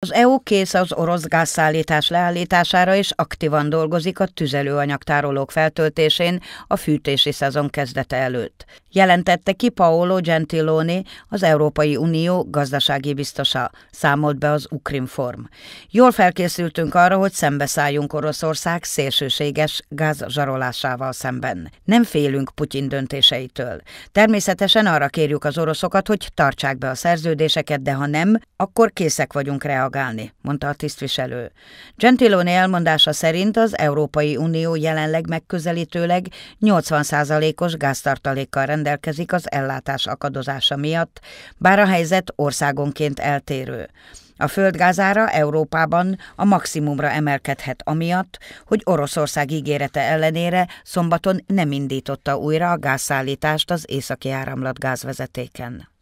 Az EU kész az orosz gázszállítás leállítására és aktívan dolgozik a tüzelőanyagtárolók feltöltésén a fűtési szezon kezdete előtt. Jelentette ki Paolo Gentiloni, az Európai Unió gazdasági biztosa, számolt be az Ukrinform. Jól felkészültünk arra, hogy szembeszálljunk Oroszország szélsőséges gázzsarolásával szemben. Nem félünk Putyin döntéseitől. Természetesen arra kérjük az oroszokat, hogy tartsák be a szerződéseket, de ha nem, akkor készek vagyunk reagálni reagálni, mondta a tisztviselő. Gentiloni elmondása szerint az Európai Unió jelenleg megközelítőleg 80%-os gáztartalékkal rendelkezik az ellátás akadozása miatt, bár a helyzet országonként eltérő. A földgázára Európában a maximumra emelkedhet amiatt, hogy Oroszország ígérete ellenére szombaton nem indította újra a gázszállítást az északi áramlat gázvezetéken.